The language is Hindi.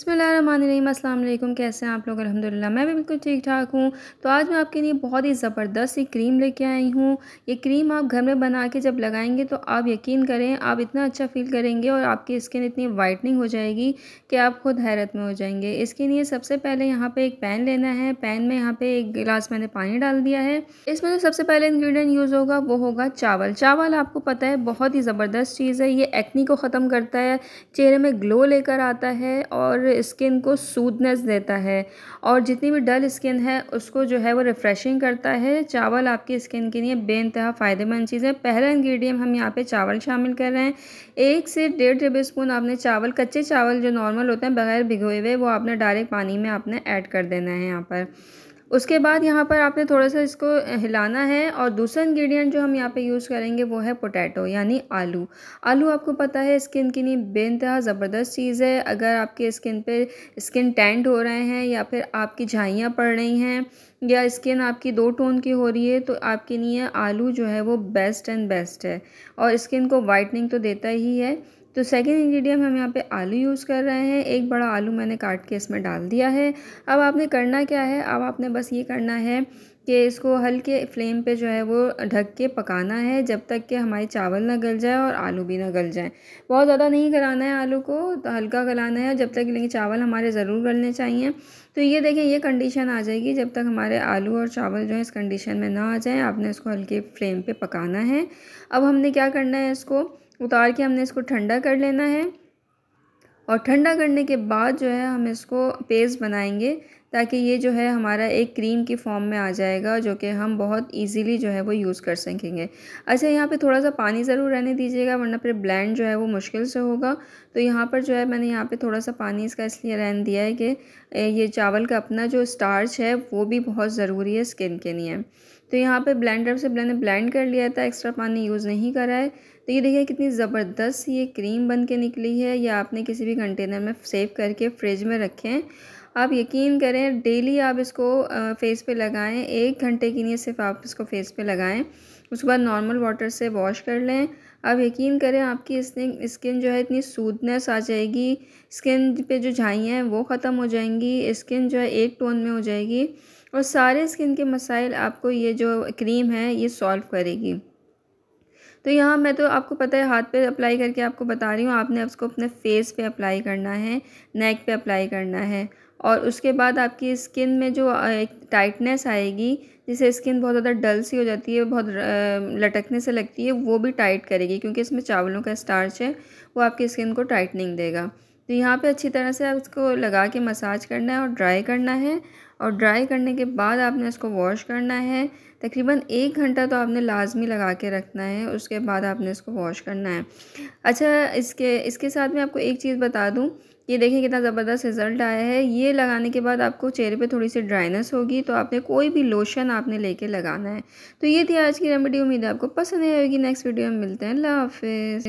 बसमीम कैसे हैं आप लोग अल्हम्दुलिल्लाह मैं भी बिल्कुल ठीक ठाक हूँ तो आज मैं आपके लिए बहुत ही ज़बरदस्त सी क्रीम लेके आई हूँ ये क्रीम आप घर में बना के जब लगाएंगे तो आप यकीन करें आप इतना अच्छा फील करेंगे और आपकी स्किन इतनी वाइटनिंग हो जाएगी कि आप खुद हैरत में हो जाएंगे इसके लिए सबसे पहले यहाँ पर एक पैन लेना है पैन में यहाँ पर एक गिलास मैंने पानी डाल दिया है इसमें जो सबसे पहले इन्ग्रीडियंट यूज़ होगा वो होगा चावल चावल आपको पता है बहुत ही ज़बरदस्त चीज़ है ये एक्नी को ख़त्म करता है चेहरे में ग्लो लेकर आता है और स्किन को सूदनेस देता है और जितनी भी डल स्किन है उसको जो है वो रिफ़्रेशिंग करता है चावल आपकी स्किन के लिए बेनतहा फ़ायदेमंद चीज़ है पहला इंग्रेडिएंट हम यहाँ पे चावल शामिल कर रहे हैं एक से डेढ़ टेबल स्पून आपने चावल कच्चे चावल जो नॉर्मल होते हैं बगैर भिगोए हुए वो आपने डायरेक्ट पानी में आपने ऐड कर देना है यहाँ पर उसके बाद यहाँ पर आपने थोड़ा सा इसको हिलाना है और दूसरा इंग्रेडिएंट जो हम यहाँ पे यूज़ करेंगे वो है पोटैटो यानी आलू आलू आपको पता है स्किन के लिए बेनतहा ज़बरदस्त चीज़ है अगर आपके स्किन पे स्किन टेंट हो रहे हैं या फिर आपकी झाइयाँ पड़ रही हैं या स्किन आपकी दो टोन की हो रही है तो आपके लिए आलू जो है वो बेस्ट एंड बेस्ट है और स्किन को वाइटनिंग तो देता ही है तो सेकेंड इंग्रेडिएंट हम यहाँ पे आलू यूज़ कर रहे हैं एक बड़ा आलू मैंने काट के इसमें डाल दिया है अब आपने करना क्या है अब आपने बस ये करना है कि इसको हल्के फ्लेम पे जो है वो ढक के पकाना है जब तक कि हमारे चावल ना गल जाए और आलू भी ना गल जाए बहुत ज़्यादा नहीं गलाना है आलू को तो हल्का गलाना है जब तक लेकिन चावल हमारे ज़रूर गलने चाहिए तो ये देखें ये कंडीशन आ जाएगी जब तक हमारे आलू और चावल जो है इस कंडीशन में ना आ जाए आपने इसको हल्के फ्लेम पर पकाना है अब हमने क्या करना है इसको उतार के हमने इसको ठंडा कर लेना है और ठंडा करने के बाद जो है हम इसको पेस्ट बनाएंगे ताकि ये जो है हमारा एक क्रीम की फॉर्म में आ जाएगा जो कि हम बहुत इजीली जो है वो यूज़ कर सकेंगे अच्छा यहाँ पे थोड़ा सा पानी ज़रूर रहने दीजिएगा वरना फिर ब्लेंड जो है वो मुश्किल से होगा तो यहाँ पर जो है मैंने यहाँ पे थोड़ा सा पानी इसका इसलिए रहने दिया है कि ये चावल का अपना जो स्टार्च है वो भी बहुत ज़रूरी है स्किन के लिए तो यहाँ पे ब्लेंडर से मैंने ब्लेंड कर लिया था एक्स्ट्रा पानी यूज़ नहीं करा है तो ये देखिए कितनी ज़बरदस्त ये क्रीम बन के निकली है या आपने किसी भी कंटेनर में सेव करके फ्रिज में रखें आप यकीन करें डेली आप इसको फेस पे लगाएं एक घंटे के लिए सिर्फ आप इसको फेस पे लगाएं उसके बाद नॉर्मल वाटर से वॉश कर लें आप यकीन करें आपकी स्किन स्किन जो है इतनी सूदनेस आ जाएगी स्किन पे जो झाइयाँ हैं वो ख़त्म हो जाएंगी स्किन जो है एक टोन में हो जाएगी और सारे स्किन के मसाइल आपको ये जो क्रीम है ये सॉल्व करेगी तो यहाँ मैं तो आपको पता है हाथ पे अप्लाई करके आपको बता रही हूँ आपने उसको अपने फेस पे अप्लाई करना है नेक पे अप्लाई करना है और उसके बाद आपकी स्किन में जो एक टाइटनेस आएगी जिससे स्किन बहुत ज़्यादा डल सी हो जाती है बहुत लटकने से लगती है वो भी टाइट करेगी क्योंकि इसमें चावलों का स्टार्च है वो आपकी स्किन को टाइटनिंग देगा तो यहाँ पे अच्छी तरह से उसको लगा के मसाज करना है और ड्राई करना है और ड्राई करने के बाद आपने उसको वॉश करना है तकरीबन एक घंटा तो आपने लाजमी लगा के रखना है उसके बाद आपने इसको वॉश करना है अच्छा इसके इसके साथ में आपको एक चीज़ बता दूँ ये देखें कितना ज़बरदस्त रिज़ल्ट आया है ये लगाने के बाद आपको चेहरे पे थोड़ी सी ड्राइनेस होगी तो आपने कोई भी लोशन आपने लेके लगाना है तो ये थी आज की रेमेडी उम्मीद है आपको पसंद आएगी नेक्स्ट वीडियो में मिलते हैं अल्लाह हाफिज़